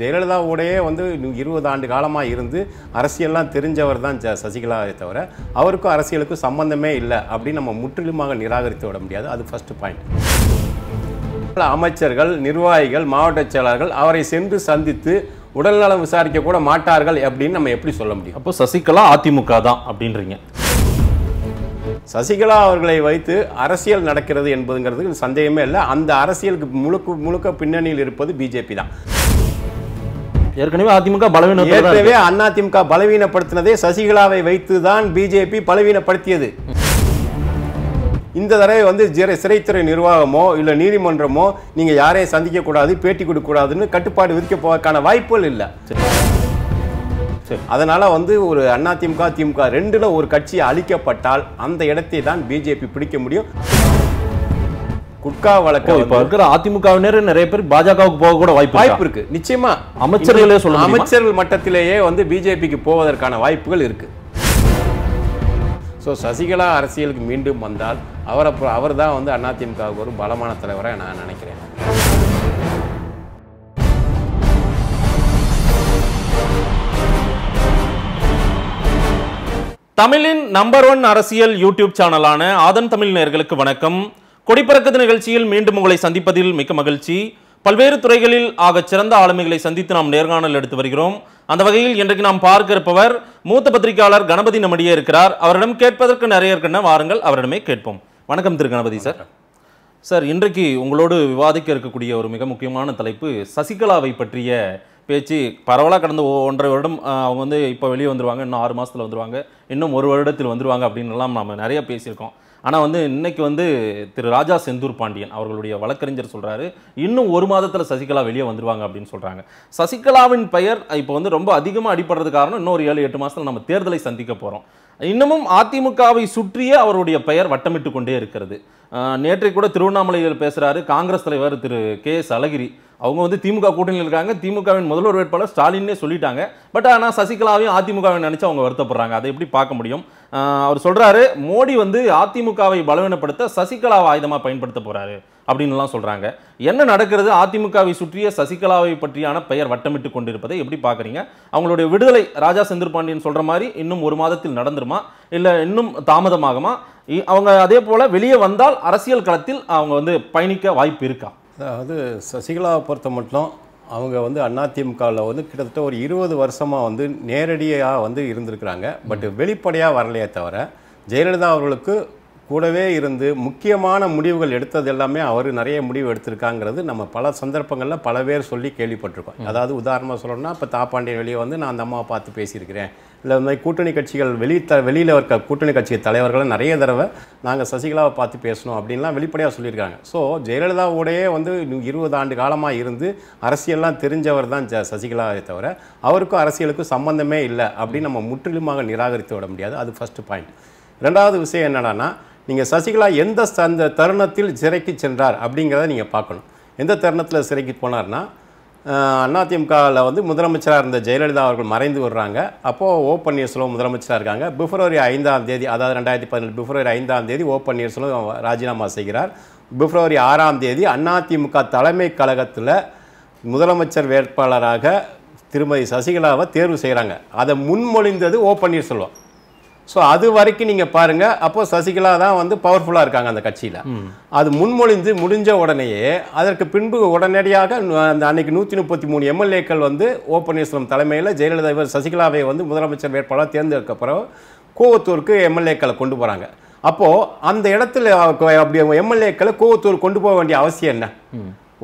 ஜெயலலிதா உடையே வந்து இருபது ஆண்டு காலமாக இருந்து அரசியல்லாம் தெரிஞ்சவர் தான் சசிகலாவை தவிர அவருக்கும் அரசியலுக்கும் சம்பந்தமே இல்லை அப்படின்னு நம்ம முற்றிலுமாக நிராகரித்து விட முடியாது அது ஃபஸ்ட்டு பாயிண்ட் அமைச்சர்கள் நிர்வாகிகள் மாவட்ட செயலாளர்கள் அவரை சென்று சந்தித்து உடல்நலம் விசாரிக்க கூட மாட்டார்கள் அப்படின்னு நம்ம எப்படி சொல்ல முடியும் அப்போ சசிகலா அதிமுக தான் அப்படின்றீங்க சசிகலா அவர்களை வைத்து அரசியல் நடக்கிறது என்பதுங்கிறதுக்கு சந்தேகமே இல்லை அந்த அரசியலுக்கு முழுக்க முழுக்க பின்னணியில் இருப்பது பிஜேபி தான் ஏற்கனவே அதிமுக பலவீனம் ஏற்கனவே அதிமுக பலவீனப்படுத்தினதே சசிகலாவை வைத்துதான் பிஜேபி பலவீனப்படுத்தியது இந்த தடவை வந்து சிறைத்துறை நிர்வாகமோ இல்லை நீதிமன்றமோ நீங்க யாரையும் சந்திக்க கூடாது பேட்டி கொடுக்கக்கூடாதுன்னு கட்டுப்பாடு விதிக்க போவதற்கான வாய்ப்புகள் இல்லை அதனால வந்து ஒரு அதிமுக திமுக ரெண்டில் ஒரு கட்சி அழிக்கப்பட்டால் அந்த இடத்தை தான் பிஜேபி பிடிக்க முடியும் குட்கா வழக்கு இப்போ இருக்கிற அதிமுகவினர் நிறைய பேர் பாஜகவுக்கு போக கூட வாய்ப்பு வாய்ப்பு இருக்கு நிச்சயமா அமைச்சர்களே சொல்ல அமைச்சர்கள் மட்டத்திலேயே வந்து பிஜேபிக்கு போவதற்கான வாய்ப்புகள் இருக்கு ஸோ சசிகலா அரசியலுக்கு மீண்டும் வந்தால் அவரை அவர் தான் வந்து அதிமுகவுக்கு ஒரு பலமான தலைவராக நான் நினைக்கிறேன் தமிழின் நம்பர் ஒன் அரசியல் யூடியூப் சேனலான ஆதன் தமிழ் நேர்களுக்கு வணக்கம் கொடிப்பறக்கத்து நிகழ்ச்சியில் மீண்டும் உங்களை சந்திப்பதில் மிக்க மகிழ்ச்சி பல்வேறு துறைகளில் ஆக சிறந்த ஆளுமைகளை சந்தித்து நாம் நேர்காணல் எடுத்து வருகிறோம் அந்த வகையில் இன்றைக்கு நாம் பார்க்க இருப்பவர் மூத்த பத்திரிகையாளர் கணபதி நம்மடியே இருக்கிறார் அவரிடம் கேட்பதற்கு நிறைய இருக்கின்ற வாருங்கள் அவரிடமே கேட்போம் வணக்கம் திரு கணபதி சார் சார் இன்றைக்கு உங்களோடு விவாதிக்க இருக்கக்கூடிய ஒரு மிக முக்கியமான தலைப்பு சசிகலாவை பற்றிய பேச்சு பரவலாக கடந்த ஒன்றரை வருடம் அவங்க வந்து இப்போ வெளியே வந்துருவாங்க இன்னும் ஆறு மாதத்தில் வந்துருவாங்க இன்னும் ஒரு வருடத்தில் அப்படின்னு அப்படின்லாம் நம்ம நிறைய பேசியிருக்கோம் ஆனால் வந்து இன்னைக்கு வந்து திரு ராஜா செந்தூர் பாண்டியன் அவர்களுடைய வழக்கறிஞர் சொல்கிறாரு இன்னும் ஒரு மாதத்தில் சசிகலா வெளியே வந்துடுவாங்க அப்படின்னு சொல்கிறாங்க சசிகலாவின் பெயர் இப்போ வந்து ரொம்ப அதிகமாக அடிப்படுறது காரணம் இன்னொரு ஏழு எட்டு மாதத்தில் நம்ம தேர்தலை சந்திக்க போகிறோம் இன்னமும் அதிமுகவை சுற்றியே அவருடைய பெயர் வட்டமிட்டு கொண்டே இருக்கிறது நேற்றை கூட திருவண்ணாமலையில் பேசுகிறாரு காங்கிரஸ் தலைவர் திரு கே எஸ் அழகிரி அவங்க வந்து திமுக கூட்டணியில் இருக்காங்க திமுகவின் முதல்வர் வேட்பாளர் ஸ்டாலின்னே சொல்லிட்டாங்க பட் ஆனால் சசிகலாவையும் அதிமுகவை நினச்சி அவங்க வருத்தப்படுறாங்க அதை எப்படி பார்க்க முடியும் அவர் சொல்கிறாரு மோடி வந்து அதிமுகவை பலவீனப்படுத்த சசிகலாவை ஆயுதமாக பயன்படுத்த போகிறாரு அப்படின்லாம் சொல்கிறாங்க என்ன நடக்கிறது அதிமுகவை சுற்றிய சசிகலாவை பற்றியான பெயர் வட்டமிட்டு கொண்டிருப்பதை எப்படி பார்க்குறீங்க அவங்களுடைய விடுதலை ராஜா செந்தில்பாண்டியன் சொல்கிற மாதிரி இன்னும் ஒரு மாதத்தில் நடந்துருமா இல்லை இன்னும் தாமதமாகுமா அவங்க அதே போல் வெளியே வந்தால் அரசியல் களத்தில் அவங்க வந்து பயணிக்க வாய்ப்பு இருக்கா அதாவது சசிகலாவை பொறுத்த மட்டும் அவங்க வந்து அதிமுகவில் வந்து கிட்டத்தட்ட ஒரு இருபது வருஷமாக வந்து நேரடியாக வந்து இருந்திருக்கிறாங்க பட் வெளிப்படையாக வரலையே தவிர ஜெயலலிதா அவர்களுக்கு கூடவே இருந்து முக்கியமான முடிவுகள் எடுத்தது எல்லாமே அவர் நிறைய முடிவு எடுத்திருக்காங்கிறது நம்ம பல சந்தர்ப்பங்களில் பல பேர் சொல்லி கேள்விப்பட்டிருக்கோம் அதாவது உதாரணமாக சொல்லணும்னா இப்போ தாப்பாண்டியன் வெளியே வந்து நான் அந்த அம்மாவை பார்த்து பேசியிருக்கிறேன் இல்லை இந்த மாதிரி கூட்டணி கட்சிகள் வெளி த வெளியில் இருக்க கூட்டணி கட்சி தலைவர்களை நிறைய தடவை நாங்கள் சசிகலாவை பார்த்து பேசணும் அப்படின்லாம் வெளிப்படையாக சொல்லியிருக்காங்க ஸோ ஜெயலலிதாவோடையே வந்து இருபது ஆண்டு காலமாக இருந்து அரசியல்லாம் தெரிஞ்சவர் தான் ஜ சசிகலாவை தவிர அவருக்கும் அரசியலுக்கும் சம்மந்தமே இல்லை அப்படின்னு நம்ம முற்றிலுமாக நிராகரித்து விட முடியாது அது ஃபஸ்ட்டு பாயிண்ட் ரெண்டாவது விஷயம் என்னடானா நீங்கள் சசிகலா எந்த அந்த தருணத்தில் சிறைக்கு சென்றார் அப்படிங்கிறத நீங்கள் பார்க்கணும் எந்த தருணத்தில் சிறைக்கு போனார்னா அதிமுகவில் வந்து முதலமைச்சராக இருந்த ஜெயலலிதா அவர்கள் மறைந்து வர்றாங்க அப்போது ஓ பன்னீர்செல்வம் முதலமைச்சராக இருக்காங்க பிப்ரவரி ஐந்தாம் தேதி அதாவது ரெண்டாயிரத்தி பதினெட்டு பிப்ரவரி ஐந்தாம் தேதி ஓ பன்னீர்செல்வம் ராஜினாமா செய்கிறார் பிப்ரவரி ஆறாம் தேதி அதிமுக தலைமை கழகத்தில் முதலமைச்சர் வேட்பாளராக திருமதி சசிகலாவை தேர்வு செய்கிறாங்க அதை முன்மொழிந்தது ஓ பன்னீர்செல்வம் ஸோ அது வரைக்கும் நீங்கள் பாருங்கள் அப்போது சசிகலா தான் வந்து பவர்ஃபுல்லாக இருக்காங்க அந்த கட்சியில் அது முன்மொழிந்து முடிஞ்ச உடனேயே அதற்கு பின்பு உடனடியாக அந்த அன்னைக்கு நூற்றி முப்பத்தி மூணு எம்எல்ஏக்கள் வந்து ஓ பன்னீர்செல்வம் தலைமையில் ஜெயலலிதா இவர் சசிகலாவை வந்து முதலமைச்சர் வேட்பாளர் தேர்ந்தெடுக்க பிறகு கோவத்தூருக்கு எம்எல்ஏக்களை கொண்டு போகிறாங்க அப்போது அந்த இடத்துல அப்படி எம்எல்ஏக்களை கோவத்தூர் கொண்டு போக வேண்டிய அவசியம் என்ன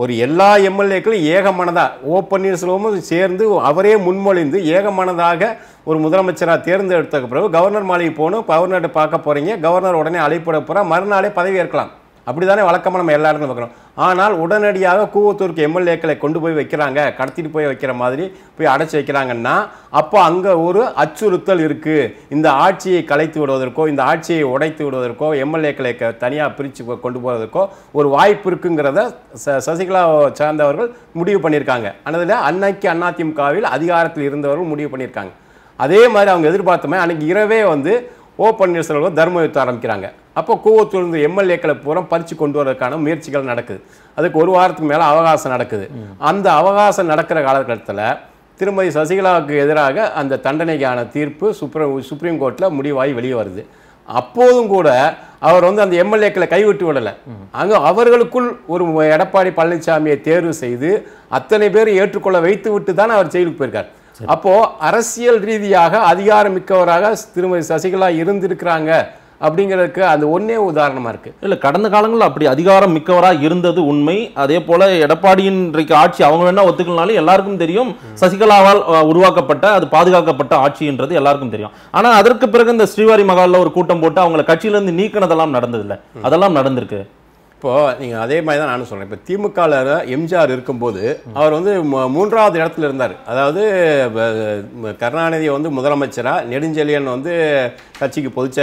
ஒரு எல்லா எம்எல்ஏக்களும் ஏகமனதாக ஓ பன்னீர்செல்வமும் சேர்ந்து அவரே முன்மொழிந்து ஏகமனதாக ஒரு முதலமைச்சராக தேர்ந்தெடுத்த பிறகு கவர்னர் மாளிகை போகணும் கவர்னர்கிட்ட பார்க்க போகிறீங்க கவர்னர் உடனே அழைப்பிட போகிறா மறுநாளே பதவி ஏற்கலாம் அப்படி தானே வழக்கமாக நம்ம எல்லா பார்க்குறோம் ஆனால் உடனடியாக கூவத்தூருக்கு எம்எல்ஏக்களை கொண்டு போய் வைக்கிறாங்க கடத்திட்டு போய் வைக்கிற மாதிரி போய் அடைச்சி வைக்கிறாங்கன்னா அப்போ அங்கே ஒரு அச்சுறுத்தல் இருக்குது இந்த ஆட்சியை கலைத்து விடுவதற்கோ இந்த ஆட்சியை உடைத்து விடுவதற்கோ எம்எல்ஏக்களை தனியாக பிரித்து கொண்டு போவதற்கோ ஒரு வாய்ப்பு இருக்குங்கிறத ச சசிகலா சார்ந்தவர்கள் முடிவு பண்ணியிருக்காங்க அதனால் அன்னைக்கு அதிமுகவில் அதிகாரத்தில் இருந்தவர்கள் முடிவு பண்ணியிருக்காங்க அதே மாதிரி அவங்க எதிர்பார்த்தமே அன்றைக்கி இரவே வந்து ஓ பன்னீர்செல்வம் தர்ம யுத்தம் ஆரம்பிக்கிறாங்க அப்போ கூவத்திலிருந்து எம்எல்ஏக்களை பூரா பறித்து கொண்டு வரதுக்கான முயற்சிகள் நடக்குது அதுக்கு ஒரு வாரத்துக்கு மேலே அவகாசம் நடக்குது அந்த அவகாசம் நடக்கிற காலகட்டத்தில் திருமதி சசிகலாவுக்கு எதிராக அந்த தண்டனைக்கான தீர்ப்பு சுப்ரீம் சுப்ரீம் கோர்ட்டில் முடிவாகி வெளியே வருது அப்போதும் கூட அவர் வந்து அந்த எம்எல்ஏக்களை கைவிட்டு விடலை அங்கே அவர்களுக்குள் ஒரு எடப்பாடி பழனிசாமியை தேர்வு செய்து அத்தனை பேர் ஏற்றுக்கொள்ள வைத்து விட்டு தான் அவர் செயலுக்கு போயிருக்கார் அப்போது அரசியல் ரீதியாக அதிகாரம் மிக்கவராக திருமதி சசிகலா இருந்திருக்கிறாங்க அப்படிங்கிறதுக்கு அது ஒன்றே உதாரணமாக இருக்குது இல்லை கடந்த காலங்களில் அப்படி அதிகாரம் மிக்கவராக இருந்தது உண்மை அதே போல் எடப்பாடியின் இன்றைக்கு ஆட்சி அவங்க என்ன ஒத்துக்கலனாலும் எல்லாருக்கும் தெரியும் சசிகலாவால் உருவாக்கப்பட்ட அது பாதுகாக்கப்பட்ட ஆட்சின்றது எல்லாருக்கும் தெரியும் ஆனால் அதற்கு பிறகு இந்த ஸ்ரீவாரி மகாலில் ஒரு கூட்டம் போட்டு அவங்களை கட்சியிலேருந்து நீக்கினதெல்லாம் நடந்ததில்லை அதெல்லாம் நடந்திருக்கு இப்போ நீங்கள் அதே மாதிரி தான் நானும் சொல்கிறேன் இப்போ திமுகவில் எம்ஜிஆர் இருக்கும்போது அவர் வந்து மூன்றாவது இடத்துல இருந்தார் அதாவது கருணாநிதியை வந்து முதலமைச்சராக நெடுஞ்செழியன் வந்து கட்சிக்கு பொதுச்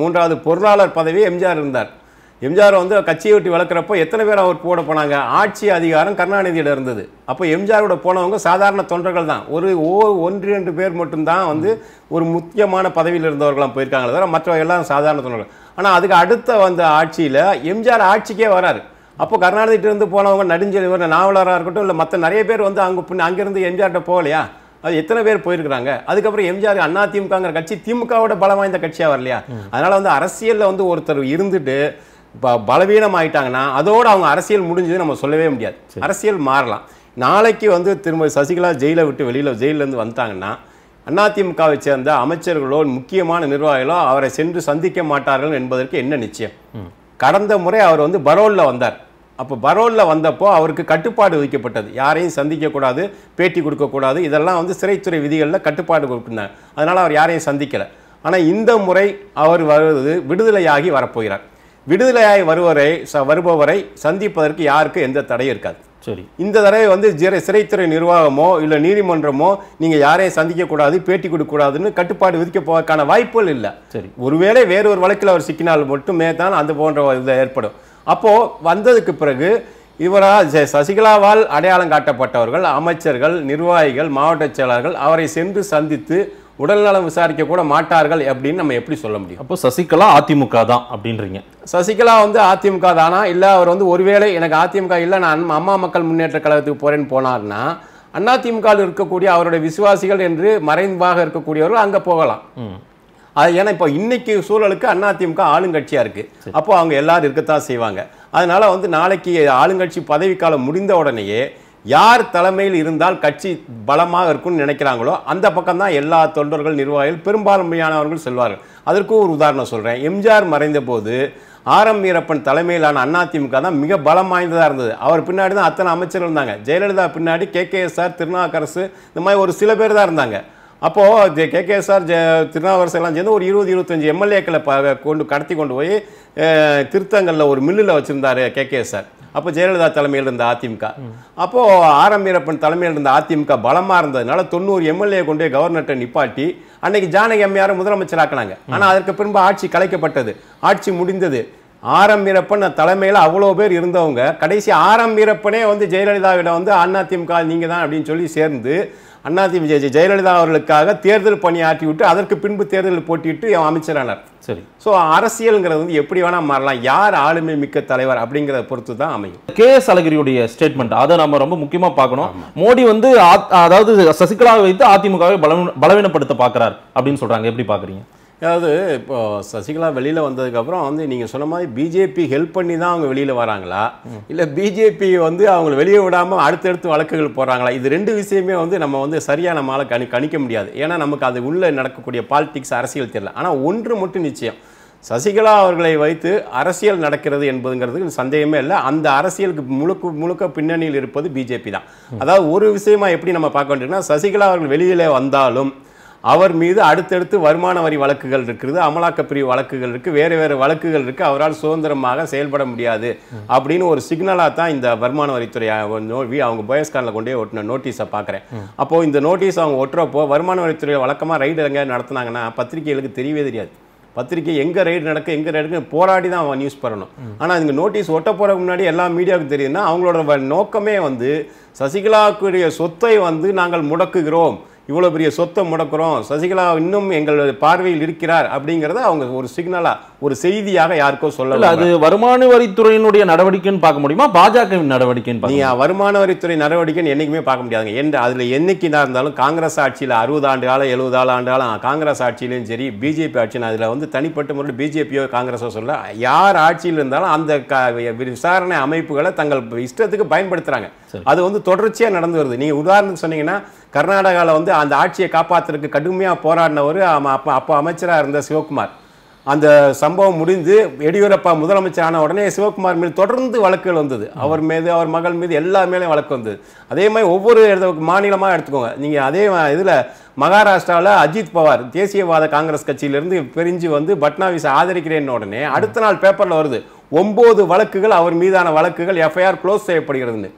மூன்றாவது பொருளாளர் பதவி எம்ஜிஆர் இருந்தார் எம்ஜிஆர் வந்து கட்சியை விட்டு வளர்க்குறப்போ எத்தனை பேர் அவர் போட போனாங்க ஆட்சி அதிகாரம் கருணாநிதியிட இருந்தது அப்போ எம்ஜிஆரோட போனவங்க சாதாரண தொண்டர்கள் தான் ஒரு ஓ ஒன்று ரெண்டு பேர் மட்டும்தான் வந்து ஒரு முக்கியமான பதவியில் இருந்தவர்களாம் போயிருக்காங்க தவிர மற்ற எல்லாம் சாதாரண தொண்டர்கள் ஆனால் அதுக்கு அடுத்த வந்த ஆட்சியில் எம்ஜிஆர் ஆட்சிக்கே வராரு அப்போ இருந்து போனவங்க நெடுஞ்செல்வர் நாவலராக இருக்கட்டும் இல்லை மற்ற நிறைய பேர் வந்து அங்கே பின் அங்கேருந்து எம்ஜிஆர்கிட்ட போகலையா அது எத்தனை பேர் போயிருக்கிறாங்க அதுக்கப்புறம் எம்ஜிஆர் அண்ணா திமுகங்கிற கட்சி திமுகவோட பலம் வாய்ந்த கட்சியாக வரலையா அதனால் வந்து அரசியலில் வந்து ஒருத்தர் இருந்துட்டு ப பலவீனம் ஆயிட்டாங்கன்னா அதோடு அவங்க அரசியல் முடிஞ்சது நம்ம சொல்லவே முடியாது அரசியல் மாறலாம் நாளைக்கு வந்து திரும்ப சசிகலா ஜெயிலை விட்டு வெளியில் ஜெயிலேருந்து வந்தாங்கன்னா அதிமுகவை சேர்ந்த அமைச்சர்களோ முக்கியமான நிர்வாகிகளோ அவரை சென்று சந்திக்க மாட்டார்கள் என்பதற்கு என்ன நிச்சயம் கடந்த முறை அவர் வந்து பரோலில் வந்தார் அப்போ பரோலில் வந்தப்போ அவருக்கு கட்டுப்பாடு விதிக்கப்பட்டது யாரையும் சந்திக்கக்கூடாது பேட்டி கொடுக்கக்கூடாது இதெல்லாம் வந்து சிறைத்துறை விதிகளில் கட்டுப்பாடு கொடுத்துருந்தாங்க அதனால் அவர் யாரையும் சந்திக்கலை ஆனால் இந்த முறை அவர் வருவது விடுதலையாகி வரப்போகிறார் விடுதலையாகி வருவரை வருபவரை சந்திப்பதற்கு யாருக்கும் எந்த தடையும் இருக்காது சரி இந்த தடவை வந்து சிறை சிறைத்துறை நிர்வாகமோ இல்லை நீதிமன்றமோ நீங்கள் யாரையும் சந்திக்கக்கூடாது பேட்டி கொடுக்கக்கூடாதுன்னு கட்டுப்பாடு விதிக்க போவதற்கான வாய்ப்புகள் இல்லை சரி ஒருவேளை வேறு ஒரு வழக்கில் அவர் சிக்கினால் மட்டுமே தான் அந்த போன்ற இதை ஏற்படும் அப்போது வந்ததுக்கு பிறகு இவரால் சசிகலாவால் அடையாளம் காட்டப்பட்டவர்கள் அமைச்சர்கள் நிர்வாகிகள் மாவட்ட செயலாளர்கள் அவரை சென்று சந்தித்து உடல்நலம் விசாரிக்க கூட மாட்டார்கள் அப்படின்னு நம்ம எப்படி சொல்ல முடியும் அப்போ சசிகலா அதிமுக தான் அப்படின்றீங்க சசிகலா வந்து அதிமுக தானா இல்லை அவர் வந்து ஒருவேளை எனக்கு அதிமுக இல்லை நான் அம்மா மக்கள் முன்னேற்ற கழகத்துக்கு போகிறேன்னு போனார்னா அதிமுகவில் இருக்கக்கூடிய அவருடைய விசுவாசிகள் என்று மறைந்தமாக இருக்கக்கூடியவர்கள் அங்கே போகலாம் அது ஏன்னா இப்போ இன்னைக்கு சூழலுக்கு அதிமுக ஆளுங்கட்சியாக இருக்குது அப்போ அவங்க எல்லாரும் இருக்கத்தான் செய்வாங்க அதனால் வந்து நாளைக்கு ஆளுங்கட்சி பதவிக்காலம் முடிந்த உடனேயே யார் தலைமையில் இருந்தால் கட்சி பலமாக இருக்கும்னு நினைக்கிறாங்களோ அந்த பக்கம் தான் எல்லா தொண்டர்கள் நிர்வாகிகள் பெரும்பான்மையானவர்கள் செல்வார்கள் அதற்கும் ஒரு உதாரணம் சொல்கிறேன் எம்ஜிஆர் மறைந்த போது ஆர் எம் வீரப்பன் தலைமையிலான அதிமுக தான் மிக பலம் வாய்ந்ததாக இருந்தது அவர் பின்னாடி தான் அத்தனை அமைச்சர்கள் இருந்தாங்க ஜெயலலிதா பின்னாடி கேகேஎஸ்ஆர் திருநாவுக்கரசு இந்த மாதிரி ஒரு சில பேர் தான் இருந்தாங்க அப்போது கேகேஎஸ்ஆர் ஜெ திருநாவுக்கரசு எல்லாம் சேர்ந்து ஒரு இருபது இருபத்தஞ்சி எம்எல்ஏக்களை கொண்டு கடத்தி கொண்டு போய் திருத்தங்களில் ஒரு மில்லில் வச்சுருந்தார் கேகேஎஸ்ஆர் அப்போ ஜெயலலிதா தலைமையில் இருந்த அதிமுக அப்போது ஆர் எம் வீரப்பன் தலைமையில் இருந்த அதிமுக பலமாக இருந்ததுனால தொண்ணூறு எம்எல்ஏ கொண்டே கவர்னர்கிட்ட நிப்பாட்டி அன்னைக்கு ஜானகி அம்மையாரை முதலமைச்சராக்கினாங்க ஆனால் அதற்கு பின்பு ஆட்சி கலைக்கப்பட்டது ஆட்சி முடிந்தது ஆரம் வீரப்பன் தலைமையில் அவ்வளோ பேர் இருந்தவங்க கடைசி ஆரம் வீரப்பனே வந்து ஜெயலலிதாவிடம் வந்து அதிமுக நீங்கள் தான் அப்படின்னு சொல்லி சேர்ந்து அதிமுக ஜெயலலிதா அவர்களுக்காக தேர்தல் பணியாற்றி விட்டு அதற்கு பின்பு தேர்தலில் போட்டியிட்டு அமைச்சரானார் சரி ஸோ அரசியல்ங்கிறது வந்து எப்படி வேணால் மாறலாம் யார் ஆளுமை மிக்க தலைவர் அப்படிங்கிறத பொறுத்து தான் அமையும் கே எஸ் அழகிரியுடைய ஸ்டேட்மெண்ட் அதை நம்ம ரொம்ப முக்கியமாக பார்க்கணும் மோடி வந்து அதாவது சசிகலாவை வைத்து அதிமுகவை பலவீனப்படுத்த பார்க்குறார் அப்படின்னு சொல்கிறாங்க எப்படி பார்க்குறீங்க அதாவது இப்போது சசிகலா வெளியில் வந்ததுக்கப்புறம் வந்து நீங்கள் சொன்ன மாதிரி பிஜேபி ஹெல்ப் பண்ணி தான் அவங்க வெளியில் வராங்களா இல்லை பிஜேபி வந்து அவங்க வெளியே விடாமல் அடுத்தடுத்து வழக்குகள் போகிறாங்களா இது ரெண்டு விஷயமே வந்து நம்ம வந்து சரியாக நம்மளால் கணி கணிக்க முடியாது ஏன்னா நமக்கு அது உள்ளே நடக்கக்கூடிய பாலிடிக்ஸ் அரசியல் தெரியல ஆனால் ஒன்று மட்டும் நிச்சயம் சசிகலா அவர்களை வைத்து அரசியல் நடக்கிறது என்பதுங்கிறதுக்கு சந்தேகமே இல்லை அந்த அரசியலுக்கு முழுக்க முழுக்க பின்னணியில் இருப்பது பிஜேபி தான் அதாவது ஒரு விஷயமா எப்படி நம்ம பார்க்க வேண்டியதுன்னா சசிகலா அவர்கள் வெளியிலே வந்தாலும் அவர் மீது அடுத்தடுத்து வருமான வரி வழக்குகள் இருக்குது அமலாக்கப்பிரிவு வழக்குகள் இருக்குது வேறு வேறு வழக்குகள் இருக்குது அவரால் சுதந்திரமாக செயல்பட முடியாது அப்படின்னு ஒரு சிக்னலாக தான் இந்த வருமான வரித்துறை அவங்க பயஸ்கானில் கொண்டே ஒட்டின நோட்டீஸை பார்க்குறேன் அப்போது இந்த நோட்டீஸ் அவங்க ஒட்டுறப்போ வருமான வரித்துறை வழக்கமாக ரைடு எங்கே நடத்துனாங்கன்னா பத்திரிகைகளுக்கு தெரியவே தெரியாது பத்திரிக்கை எங்கே ரைடு நடக்க எங்கே ரைடு போராடி தான் அவன் நியூஸ் பண்ணணும் ஆனால் இங்கே நோட்டீஸ் ஒட்ட போகிற முன்னாடி எல்லா மீடியாவுக்கு தெரியுதுன்னா அவங்களோட நோக்கமே வந்து சசிகலாவுக்குரிய சொத்தை வந்து நாங்கள் முடக்குகிறோம் இவ்வளோ பெரிய சொத்தை முடக்கிறோம் சசிகலா இன்னும் எங்கள் பார்வையில் இருக்கிறார் அப்படிங்கிறத அவங்க ஒரு சிக்னலாக ஒரு செய்தியாக யாருக்கோ சொல்லல அது வருமான வரித்துறையினுடைய நடவடிக்கைன்னு பார்க்க முடியுமா பாஜகவின் நடவடிக்கைன்னு வருமான வரித்துறை நடவடிக்கைன்னு என்னைக்குமே பார்க்க முடியாதுங்க என்று அதில் என்னைக்குனா இருந்தாலும் காங்கிரஸ் ஆட்சியில் அறுபது ஆண்டு காலம் எழுபது ஆள் ஆண்டு காலம் காங்கிரஸ் ஆட்சியிலும் சரி பிஜேபி ஆட்சியில் அதில் வந்து தனிப்பட்ட முறையில் பிஜேபியோ காங்கிரஸோ சொல்ல யார் ஆட்சியில் இருந்தாலும் அந்த விசாரணை அமைப்புகளை தங்கள் இஷ்டத்துக்கு பயன்படுத்துகிறாங்க அது வந்து தொடர்ச்சியாக நடந்து வருது நீங்கள் உதாரணத்துக்கு சொன்னீங்கன்னா கர்நாடகாவில் வந்து அந்த ஆட்சியை காப்பாற்றுறதுக்கு கடுமையாக போராடினவர் அப்போ அப்போ அமைச்சராக இருந்த சிவகுமார் அந்த சம்பவம் முடிந்து எடியூரப்பா முதலமைச்சர் ஆன உடனே சிவகுமார் மீது தொடர்ந்து வழக்குகள் வந்தது அவர் மீது அவர் மகள் மீது எல்லா மேலேயும் வழக்கு வந்தது அதே மாதிரி ஒவ்வொரு மாநிலமாக எடுத்துக்கோங்க நீங்கள் அதே இதில் மகாராஷ்டிராவில் அஜித் பவார் தேசியவாத காங்கிரஸ் கட்சியிலிருந்து பிரிஞ்சு வந்து பட்னாவிஸை ஆதரிக்கிறேன் உடனே அடுத்த நாள் பேப்பரில் வருது ஒம்பது வழக்குகள் அவர் மீதான வழக்குகள் எஃப்ஐஆர் க்ளோஸ் செய்யப்படுகிறது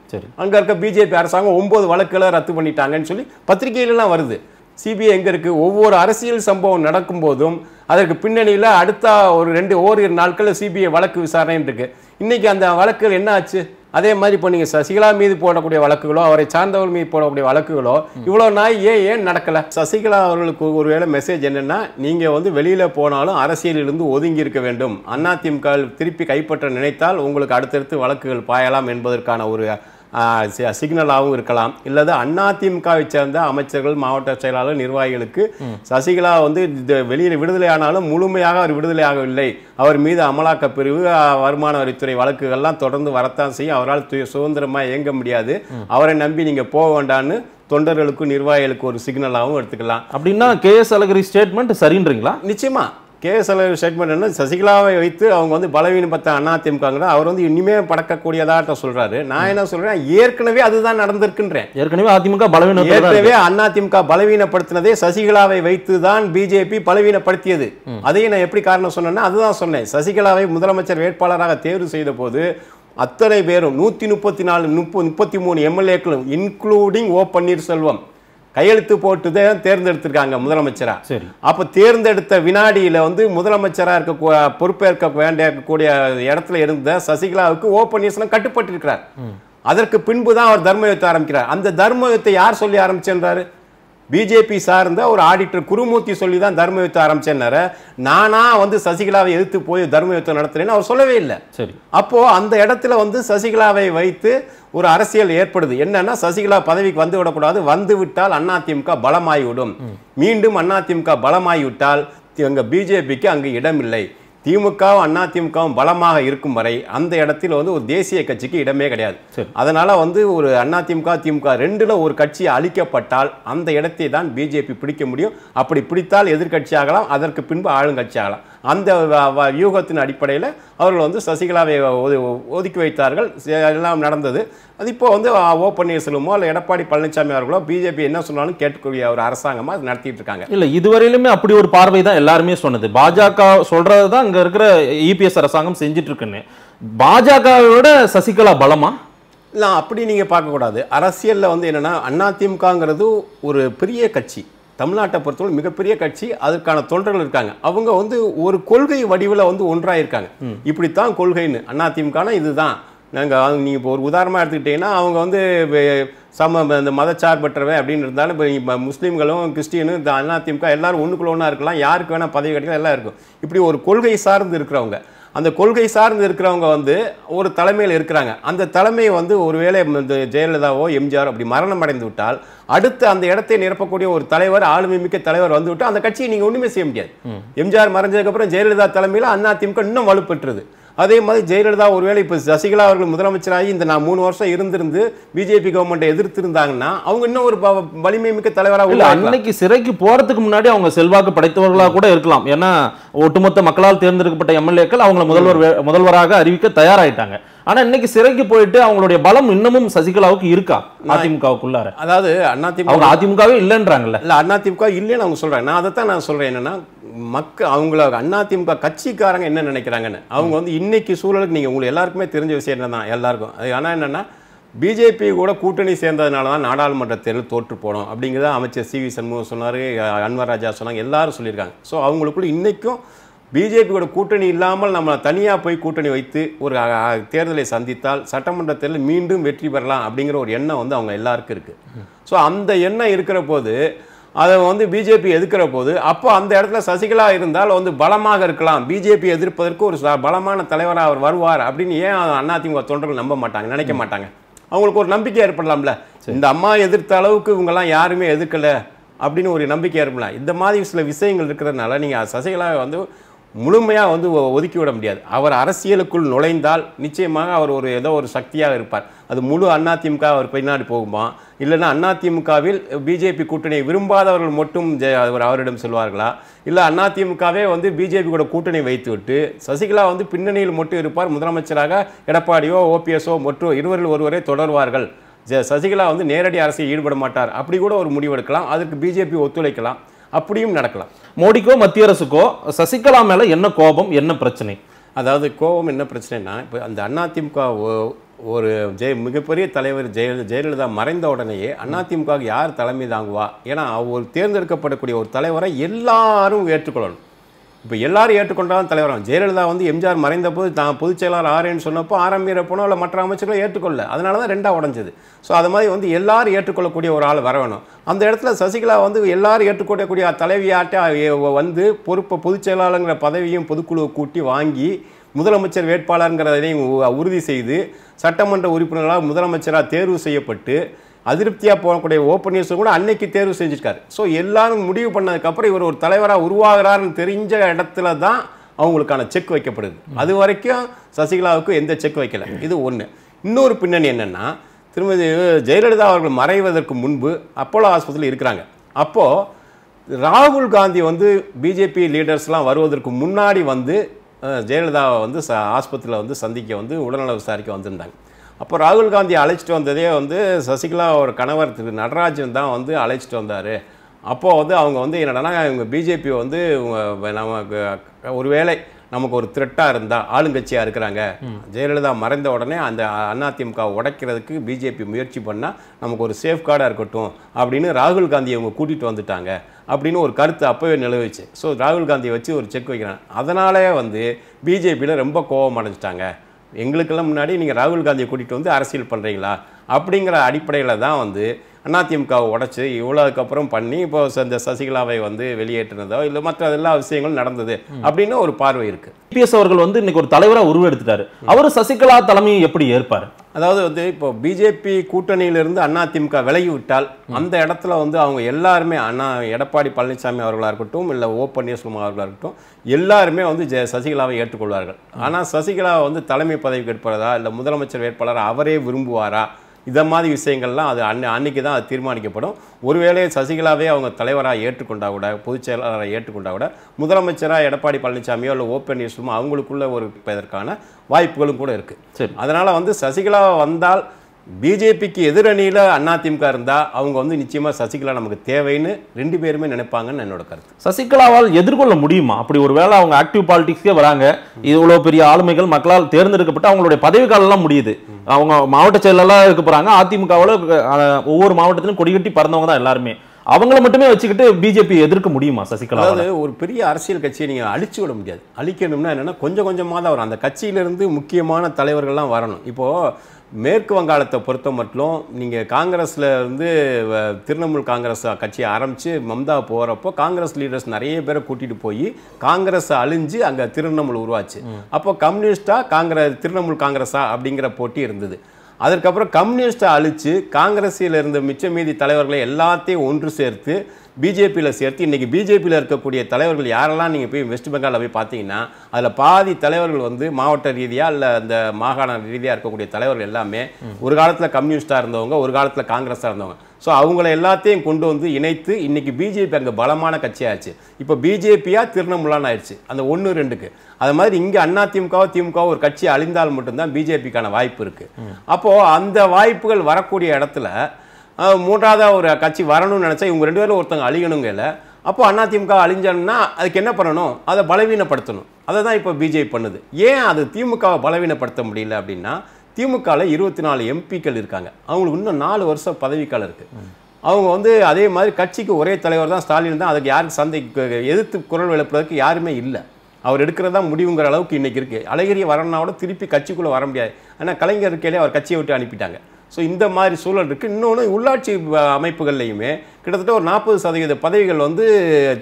அங்கே இருக்க பிஜேபி அரசாங்கம் ஒம்பது வழக்குகளை ரத்து பண்ணிட்டாங்கன்னு சொல்லி பத்திரிகையிலலாம் வருது சிபிஐ எங்கே இருக்குது ஒவ்வொரு அரசியல் சம்பவம் நடக்கும்போதும் அதற்கு பின்னணியில் அடுத்த ஒரு ரெண்டு ஓரிரு நாட்களில் சிபிஐ வழக்கு விசாரணை இருக்குது இன்றைக்கி அந்த வழக்குகள் என்ன ஆச்சு அதே மாதிரி இப்போ நீங்கள் சசிகலா மீது போடக்கூடிய வழக்குகளோ அவரை சார்ந்தவர்கள் மீது போடக்கூடிய வழக்குகளோ இவ்வளோ நாய் ஏன் ஏன் நடக்கலை சசிகலா அவர்களுக்கு ஒருவேளை மெசேஜ் என்னென்னா நீங்கள் வந்து வெளியில் போனாலும் அரசியலிலிருந்து ஒதுங்கி இருக்க வேண்டும் அதிமுக திருப்பி கைப்பற்ற நினைத்தால் உங்களுக்கு அடுத்தடுத்து வழக்குகள் பாயலாம் என்பதற்கான ஒரு சிக்னலாகவும் இருக்கலாம் இல்லது அதிமுகவை சேர்ந்த அமைச்சர்கள் மாவட்ட செயலாளர் நிர்வாகிகளுக்கு சசிகலா வந்து வெளியில் விடுதலை ஆனாலும் முழுமையாக அவர் விடுதலை ஆகவில்லை அவர் மீது அமலாக்க பிரிவு வருமான வரித்துறை வழக்குகள்லாம் தொடர்ந்து வரத்தான் செய்யும் அவரால் சுதந்திரமாக இயங்க முடியாது அவரை நம்பி நீங்கள் போக வேண்டான்னு தொண்டர்களுக்கும் நிர்வாகிகளுக்கு ஒரு சிக்னலாகவும் எடுத்துக்கலாம் அப்படின்னா கே எஸ் அழகிரி ஸ்டேட்மெண்ட் சரின்றீங்களா நிச்சயமா கே ஸ்டேட்மெண்ட் என்ன சசிகலாவை வைத்து அவங்க வந்து பலவீனம் அண்ணா அதிமுகங்கிற அவர் வந்து இனிமே படக்கக்கூடியதாக சொல்றாரு நான் என்ன சொல்றேன் ஏற்கனவே அதுதான் நடந்திருக்கின்றேன் ஏற்கனவே அதிமுக பலவீனம் ஏற்கனவே அதிமுக பலவீனப்படுத்தினதே சசிகலாவை வைத்து தான் பிஜேபி பலவீனப்படுத்தியது அதையும் நான் எப்படி காரணம் சொன்னேன்னா அதுதான் சொன்னேன் சசிகலாவை முதலமைச்சர் வேட்பாளராக தேர்வு செய்த போது அத்தனை பேரும் நூற்றி முப்பத்தி நாலு முப்பது முப்பத்தி மூணு எம்எல்ஏக்களும் இன்க்ளூடிங் ஓ பன்னீர்செல்வம் கையெழுத்து போட்டு தான் தேர்ந்தெடுத்திருக்காங்க முதலமைச்சராக சரி அப்போ தேர்ந்தெடுத்த வினாடியில் வந்து முதலமைச்சராக இருக்க பொறுப்பேற்க வேண்டியக்கூடிய இடத்துல இருந்த சசிகலாவுக்கு ஓ பன்னீர்செல்வம் இருக்கிறார் அதற்கு பின்பு தான் அவர் தர்மயுத்தை ஆரம்பிக்கிறார் அந்த தர்மயுத்தை யார் சொல்லி ஆரம்பிச்சுன்றாரு பிஜேபி சார்ந்த ஒரு ஆடிட்டர் குருமூர்த்தி சொல்லி தான் தர்ம யுத்தம் ஆரம்பிச்சேன்னார நானா வந்து சசிகலாவை எதிர்த்து போய் தர்ம யுத்தம் நடத்துறேன்னு அவர் சொல்லவே இல்லை சரி அப்போ அந்த இடத்துல வந்து சசிகலாவை வைத்து ஒரு அரசியல் ஏற்படுது என்னன்னா சசிகலா பதவிக்கு வந்து விடக்கூடாது வந்து விட்டால் அதிமுக பலமாகிவிடும் மீண்டும் அதிமுக பலமாகிவிட்டால் அங்கே பிஜேபிக்கு அங்கு இடமில்லை திமுகவும் அண்ணா திமுகவும் பலமாக இருக்கும் வரை அந்த இடத்தில் வந்து ஒரு தேசிய கட்சிக்கு இடமே கிடையாது அதனால வந்து ஒரு அண்ணா திமுக திமுக ரெண்டுல ஒரு கட்சி அழிக்கப்பட்டால் அந்த இடத்தை தான் பிஜேபி பிடிக்க முடியும் அப்படி பிடித்தால் எதிர்கட்சி ஆகலாம் அதற்கு பின்பு ஆளுங்கட்சி ஆகலாம் அந்த வியூகத்தின் அடிப்படையில் அவர்கள் வந்து சசிகலாவை ஒதுக்கி வைத்தார்கள் எல்லாம் நடந்தது அது இப்போ வந்து ஓ பன்னீர்செல்வமோ இல்லை எடப்பாடி பழனிசாமி அவர்களோ பிஜேபி என்ன சொன்னாலும் கேட்கக்கூடிய ஒரு அரசாங்கமாக அது நடத்திட்டு இருக்காங்க இல்லை இதுவரையிலுமே அப்படி ஒரு பார்வை தான் எல்லாருமே சொன்னது பாஜக சொல்றது தான் இங்கே இருக்கிற இபிஎஸ் அரசாங்கம் செஞ்சுட்டு இருக்குன்னு பாஜகவோட சசிகலா பலமா இல்லை அப்படி நீங்கள் பார்க்கக்கூடாது அரசியலில் வந்து என்னென்னா அதிமுகங்கிறது ஒரு பெரிய கட்சி தமிழ்நாட்டை பொறுத்தவரை மிகப்பெரிய கட்சி அதற்கான தொண்டர்கள் இருக்காங்க அவங்க வந்து ஒரு கொள்கை வடிவில் வந்து ஒன்றாயிருக்காங்க இப்படித்தான் கொள்கைன்னு அதிமுகனா இதுதான் நாங்கள் நீங்கள் இப்போ ஒரு உதாரணமாக எடுத்துக்கிட்டிங்கன்னா அவங்க வந்து சம இந்த மதச்சார்பற்றவன் அப்படின்னு இருந்தாலும் இப்போ இப்போ முஸ்லீம்களும் கிறிஸ்டியனும் இந்த அதிமுக எல்லோரும் ஒன்றுக்குள்ள ஒன்றா இருக்கலாம் யாருக்கு வேணால் பதவி கிடைக்கலாம் எல்லாம் இருக்கும் இப்படி ஒரு கொள்கை சார்ந்து இருக்கிறவங்க அந்த கொள்கை சார்ந்து இருக்கிறவங்க வந்து ஒரு தலைமையில் இருக்கிறாங்க அந்த தலைமையை வந்து ஒருவேளை இந்த ஜெயலலிதாவோ எம்ஜிஆர் அப்படி மரணம் அடைந்து விட்டால் அடுத்து அந்த இடத்தை நிரப்பக்கூடிய ஒரு தலைவர் ஆளுமை மிக்க தலைவர் வந்து விட்டால் அந்த கட்சியை நீங்கள் ஒன்றுமே செய்ய முடியாது எம்ஜிஆர் மறைஞ்சதுக்கப்புறம் ஜெயலலிதா தலைமையில் அதிமுக இன்னும் வலுப்பெற்றது அதே மாதிரி ஜெயலலிதா ஒருவேளை இப்போ சசிகலா அவர்கள் முதலமைச்சராகி இந்த நான் மூணு வருஷம் இருந்திருந்து பிஜேபி கவர்மெண்ட்டை எதிர்த்து இருந்தாங்கன்னா அவங்க இன்னும் ஒரு வலிமை மிக்க தலைவராக உள்ள அன்னைக்கு சிறைக்கு போகிறதுக்கு முன்னாடி அவங்க செல்வாக்கு படைத்தவர்களாக கூட இருக்கலாம் ஏன்னா ஒட்டுமொத்த மக்களால் தேர்ந்தெடுக்கப்பட்ட எம்எல்ஏக்கள் அவங்கள முதல்வர் முதல்வராக அறிவிக்க தயாராகிட்டாங்க ஆனா இன்னைக்கு சிறைக்கு போயிட்டு அவங்களுடைய பலம் இன்னமும் சசிகலாவுக்கு இருக்கா அதிமுகவுக்குள்ளார அதாவது அதிமுக அதிமுகவே இல்லைன்றாங்கல்ல இல்ல அதிமுக இல்லைன்னு அவங்க சொல்றேன் நான் அதை தான் நான் சொல்றேன் என்னன்னா மக்கள் அவங்கள அதிமுக கட்சிக்காரங்க என்ன நினைக்கிறாங்கன்னு அவங்க வந்து இன்னைக்கு சூழலுக்கு நீங்க உங்களுக்கு எல்லாருக்குமே தெரிஞ்ச விஷயம் என்னதான் தான் எல்லாருக்கும் அது ஆனால் என்னன்னா பிஜேபி கூட கூட்டணி சேர்ந்ததுனால தான் நாடாளுமன்ற தேர்தல் தோற்று போனோம் அப்படிங்கிறத அமைச்சர் சி வி சண்முகம் சொன்னார் அன்வர் ராஜா சொன்னாங்க எல்லாரும் சொல்லியிருக்காங்க ஸோ அவங்களுக்குள்ள இன்றைக்கும் பிஜேபியோட கூட்டணி இல்லாமல் நம்ம தனியாக போய் கூட்டணி வைத்து ஒரு தேர்தலை சந்தித்தால் சட்டமன்றத்தில் மீண்டும் வெற்றி பெறலாம் அப்படிங்கிற ஒரு எண்ணம் வந்து அவங்க எல்லாருக்கும் இருக்குது ஸோ அந்த எண்ணம் இருக்கிற போது அதை வந்து பிஜேபி எதிர்க்கிற போது அப்போ அந்த இடத்துல சசிகலா இருந்தால் வந்து பலமாக இருக்கலாம் பிஜேபி எதிர்ப்பதற்கு ஒரு பலமான தலைவராக அவர் வருவார் அப்படின்னு ஏன் அதிமுக தொண்டர்கள் நம்ப மாட்டாங்க நினைக்க மாட்டாங்க அவங்களுக்கு ஒரு நம்பிக்கை ஏற்படலாம்ல இந்த அம்மா எதிர்த்த அளவுக்கு இவங்கெல்லாம் யாருமே எதிர்க்கலை அப்படின்னு ஒரு நம்பிக்கை ஏற்படலாம் இந்த மாதிரி சில விஷயங்கள் இருக்கிறதுனால நீங்கள் சசிகலாவை வந்து முழுமையாக வந்து ஒதுக்கி விட முடியாது அவர் அரசியலுக்குள் நுழைந்தால் நிச்சயமாக அவர் ஒரு ஏதோ ஒரு சக்தியாக இருப்பார் அது முழு அதிமுக அவர் பின்னாடி போகுமா இல்லைன்னா அதிமுகவில் பிஜேபி கூட்டணியை விரும்பாதவர்கள் மட்டும் அவர் அவரிடம் சொல்வார்களா இல்லை அதிமுகவே வந்து பிஜேபி கூட கூட்டணி வைத்துவிட்டு சசிகலா வந்து பின்னணியில் மட்டும் இருப்பார் முதலமைச்சராக எடப்பாடியோ ஓபிஎஸ்ஓ மற்றும் இருவரில் ஒருவரே தொடர்வார்கள் சசிகலா வந்து நேரடி அரசியல் ஈடுபட மாட்டார் அப்படி கூட ஒரு முடிவெடுக்கலாம் அதற்கு பிஜேபி ஒத்துழைக்கலாம் அப்படியும் நடக்கலாம் மோடிக்கோ மத்திய அரசுக்கோ சசிகலா மேலே என்ன கோபம் என்ன பிரச்சனை அதாவது கோபம் என்ன பிரச்சனைனா இப்போ அந்த அதிமுக ஒரு ஜெய மிகப்பெரிய தலைவர் ஜெயலலிதா ஜெயலலிதா மறைந்த உடனேயே அதிமுக யார் தலைமை தாங்குவா ஏன்னா அவர் தேர்ந்தெடுக்கப்படக்கூடிய ஒரு தலைவரை எல்லாரும் ஏற்றுக்கொள்ளணும் இப்போ எல்லாரும் ஏற்றுக்கொண்டாலும் தலைவர் ஜெயலலிதா வந்து எம்ஜிஆர் மறைந்த போது தான் பொதுச் செயலாளர் ஆறேன்னு சொன்னப்போ போனோம் இல்லை மற்ற அமைச்சர்களை ஏற்றுக்கொள்ள அதனால தான் ரெண்டாக உடஞ்சது ஸோ அது மாதிரி வந்து எல்லாரும் ஏற்றுக்கொள்ளக்கூடிய ஒரு ஆள் வர வேணும் அந்த இடத்துல சசிகலா வந்து எல்லாரும் ஏற்றுக்கொள்ளக்கூடிய தலைவியாட்ட வந்து பொறுப்பை பொதுச் செயலாளருங்கிற பதவியும் பொதுக்குழுவை கூட்டி வாங்கி முதலமைச்சர் வேட்பாளருங்கிறதையும் உறுதி செய்து சட்டமன்ற உறுப்பினர்களாக முதலமைச்சராக தேர்வு செய்யப்பட்டு அதிருப்தியாக போகக்கூடிய ஓ கூட அன்னைக்கு தேர்வு செஞ்சுருக்காரு ஸோ எல்லாரும் முடிவு பண்ணதுக்கப்புறம் இவர் ஒரு தலைவராக உருவாகிறாருன்னு தெரிஞ்ச இடத்துல தான் அவங்களுக்கான செக் வைக்கப்படுது அது வரைக்கும் சசிகலாவுக்கு எந்த செக் வைக்கல இது ஒன்று இன்னொரு பின்னணி என்னென்னா திருமதி ஜெயலலிதா அவர்கள் மறைவதற்கு முன்பு அப்போலோ ஆஸ்பத்திரியில் இருக்கிறாங்க அப்போது ராகுல் காந்தி வந்து பிஜேபி லீடர்ஸ்லாம் வருவதற்கு முன்னாடி வந்து ஜெயலலிதாவை வந்து ச ஆஸ்பத்திரியில் வந்து சந்திக்க வந்து உடல்நல விசாரிக்க வந்திருந்தாங்க அப்போ ராகுல் காந்தி அழைச்சிட்டு வந்ததே வந்து சசிகலா ஒரு கணவர் திரு நடராஜன் தான் வந்து அழைச்சிட்டு வந்தார் அப்போது வந்து அவங்க வந்து என்னடனா இவங்க பிஜேபி வந்து நமக்கு ஒருவேளை நமக்கு ஒரு த்ரெட்டாக இருந்தால் ஆளுங்கட்சியாக இருக்கிறாங்க ஜெயலலிதா மறைந்த உடனே அந்த அதிமுக உடைக்கிறதுக்கு பிஜேபி முயற்சி பண்ணால் நமக்கு ஒரு சேஃப்கார்டாக இருக்கட்டும் அப்படின்னு ராகுல் காந்தியை அவங்க கூட்டிகிட்டு வந்துட்டாங்க அப்படின்னு ஒரு கருத்து அப்போவே நிலவுச்சு ஸோ ராகுல் காந்தியை வச்சு ஒரு செக் வைக்கிறாங்க அதனாலே வந்து பிஜேபியில் ரொம்ப கோபம் அடைஞ்சிட்டாங்க எங்களுக்கெல்லாம் முன்னாடி நீங்கள் ராகுல் காந்தியை கூட்டிகிட்டு வந்து அரசியல் பண்ணுறீங்களா அப்படிங்கிற அடிப்படையில் தான் வந்து அதிமுகவை உடச்சி இவ்வளோதுக்கப்புறம் பண்ணி இப்போ இந்த சசிகலாவை வந்து வெளியேற்றினதோ இல்லை மற்ற எல்லா விஷயங்களும் நடந்தது அப்படின்னு ஒரு பார்வை இருக்குது பிஎஸ் அவர்கள் வந்து இன்னைக்கு ஒரு தலைவராக உருவெடுத்துட்டாரு அவர் சசிகலா தலைமையை எப்படி ஏற்பார் அதாவது வந்து இப்போ பிஜேபி கூட்டணியிலிருந்து அதிமுக விலகி விட்டால் அந்த இடத்துல வந்து அவங்க எல்லாருமே அண்ணா எடப்பாடி பழனிசாமி அவர்களாக இருக்கட்டும் இல்லை ஓ பன்னீர்செல்வம் அவர்களாக இருக்கட்டும் எல்லாருமே வந்து ஜெ சசிகலாவை ஏற்றுக்கொள்வார்கள் ஆனால் சசிகலா வந்து தலைமை பதவி கேட்பதா இல்லை முதலமைச்சர் வேட்பாளராக அவரே விரும்புவாரா இதை மாதிரி விஷயங்கள்லாம் அது அன்னை அன்னைக்கு தான் அது தீர்மானிக்கப்படும் ஒருவேளை சசிகலாவே அவங்க தலைவராக ஏற்றுக்கொண்டா கூட பொதுச் செயலாளராக ஏற்றுக்கொண்டா கூட முதலமைச்சராக எடப்பாடி பழனிசாமியோ இல்லை ஓபன் நியூஸுமோ அவங்களுக்குள்ள ஒரு இதற்கான வாய்ப்புகளும் கூட இருக்குது சரி அதனால் வந்து சசிகலா வந்தால் பிஜேபிக்கு எதிரணியில் அதிமுக இருந்தால் அவங்க வந்து நிச்சயமாக சசிகலா நமக்கு தேவைன்னு ரெண்டு பேருமே நினைப்பாங்கன்னு என்னோட கருத்து சசிகலாவால் எதிர்கொள்ள முடியுமா அப்படி ஒரு வேளை அவங்க ஆக்டிவ் பாலிட்டிக்ஸே வராங்க இவ்வளோ பெரிய ஆளுமைகள் மக்களால் தேர்ந்தெடுக்கப்பட்டு அவங்களுடைய பதவிக்காலெல்லாம் முடியுது அவங்க மாவட்ட செயலாளராக இருக்க போகிறாங்க அதிமுகவில் ஒவ்வொரு மாவட்டத்திலும் கொடி கட்டி பறந்தவங்க தான் எல்லாருமே அவங்கள மட்டுமே வச்சுக்கிட்டு பிஜேபி எதிர்க்க முடியுமா சசிகலா அதாவது ஒரு பெரிய அரசியல் கட்சியை நீங்கள் அழிச்சு விட முடியாது அழிக்கணும்னா என்னென்னா கொஞ்சம் கொஞ்சமாக தான் வரும் அந்த கட்சியிலேருந்து முக்கியமான தலைவர்கள்லாம் வரணும் இப்போது மேற்கு வங்காளத்தை பொறுத்த மட்டும் நீங்கள் காங்கிரஸில் வந்து திரிணாமுல் காங்கிரஸ் கட்சியை ஆரம்பித்து மம்தா போகிறப்போ காங்கிரஸ் லீடர்ஸ் நிறைய பேரை கூட்டிகிட்டு போய் காங்கிரஸை அழிஞ்சு அங்கே திரிணாமுல் உருவாச்சு அப்போ கம்யூனிஸ்டாக காங்கிரஸ் திரிணாமுல் காங்கிரஸா அப்படிங்கிற போட்டி இருந்தது அதற்கப்புறம் கம்யூனிஸ்டை அழித்து காங்கிரஸில் இருந்த மிச்ச மீதி தலைவர்களை எல்லாத்தையும் ஒன்று சேர்த்து பிஜேபியில் சேர்த்து இன்றைக்கி பிஜேபியில் இருக்கக்கூடிய தலைவர்கள் யாரெல்லாம் நீங்கள் போய் வெஸ்ட் பெங்காலில் போய் பார்த்தீங்கன்னா அதில் பாதி தலைவர்கள் வந்து மாவட்ட ரீதியாக இல்லை அந்த மாகாண ரீதியாக இருக்கக்கூடிய தலைவர்கள் எல்லாமே ஒரு காலத்தில் கம்யூனிஸ்டாக இருந்தவங்க ஒரு காலத்தில் காங்கிரஸாக இருந்தவங்க ஸோ அவங்கள எல்லாத்தையும் கொண்டு வந்து இணைத்து இன்றைக்கி பிஜேபி அங்கே பலமான கட்சியாச்சு இப்போ பிஜேபியாக திருணமுலான் ஆயிடுச்சு அந்த ஒன்று ரெண்டுக்கு அது மாதிரி இங்கே அண்ணா திமுகவோ திமுகவோ ஒரு கட்சி அழிந்தால் மட்டும்தான் பிஜேபிக்கான வாய்ப்பு இருக்குது அப்போது அந்த வாய்ப்புகள் வரக்கூடிய இடத்துல மூன்றாவது ஒரு கட்சி வரணும்னு நினச்சா இவங்க ரெண்டு பேரும் ஒருத்தவங்க அழியணுங்க இல்லை அப்போ அதிமுக அழிஞ்சாங்கன்னா அதுக்கு என்ன பண்ணணும் அதை பலவீனப்படுத்தணும் அதை தான் இப்போ பிஜேபி பண்ணுது ஏன் அது திமுகவை பலவீனப்படுத்த முடியல அப்படின்னா திமுகவில் இருபத்தி நாலு எம்பிக்கள் இருக்காங்க அவங்களுக்கு இன்னும் நாலு வருஷம் பதவிக்காலம் இருக்குது அவங்க வந்து அதே மாதிரி கட்சிக்கு ஒரே தலைவர் தான் ஸ்டாலின் தான் அதுக்கு யாருக்கு சந்தை எதிர்த்து குரல் எழுப்புறதுக்கு யாருமே இல்லை அவர் எடுக்கிறதா முடிவுங்கிற அளவுக்கு இன்றைக்கி இருக்குது அழகிரி வரணுன்னா கூட திருப்பி கட்சிக்குள்ளே வர முடியாது ஆனால் கலைஞர் இருக்கையிலே அவர் கட்சியை விட்டு அனுப்பிட்டாங்க ஸோ இந்த மாதிரி சூழல் இருக்குது இன்னொன்று உள்ளாட்சி அமைப்புகள்லையுமே கிட்டத்தட்ட ஒரு நாற்பது சதவீத பதவிகள் வந்து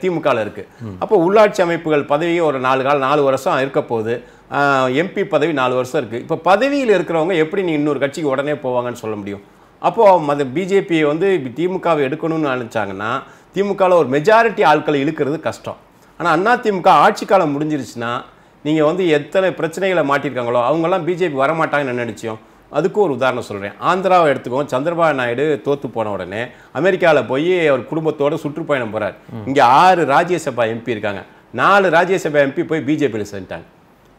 திமுகவில் இருக்குது அப்போ உள்ளாட்சி அமைப்புகள் பதவியும் ஒரு நாலு கால நாலு வருஷம் இருக்க போகுது எம்பி பதவி நாலு வருஷம் இருக்குது இப்போ பதவியில் இருக்கிறவங்க எப்படி நீ இன்னொரு கட்சிக்கு உடனே போவாங்கன்னு சொல்ல முடியும் அப்போது அந்த பிஜேபியை வந்து திமுகவை எடுக்கணும்னு நினச்சாங்கன்னா திமுகவில் ஒரு மெஜாரிட்டி ஆட்களை இழுக்கிறது கஷ்டம் ஆனால் திமுக ஆட்சி காலம் முடிஞ்சிருச்சுன்னா நீங்கள் வந்து எத்தனை பிரச்சனைகளை மாட்டியிருக்காங்களோ அவங்கெல்லாம் பிஜேபி வரமாட்டாங்கன்னு நினச்சியும் அதுக்கும் ஒரு உதாரணம் சொல்கிறேன் ஆந்திராவை எடுத்துக்கோ சந்திரபாபு நாயுடு தோற்று போன உடனே அமெரிக்காவில் போய் அவர் குடும்பத்தோடு சுற்றுப்பயணம் போகிறார் இங்கே ஆறு ராஜ்யசபா எம்பி இருக்காங்க நாலு ராஜ்யசபா எம்பி போய் பிஜேபியில் சேர்ந்துட்டாங்க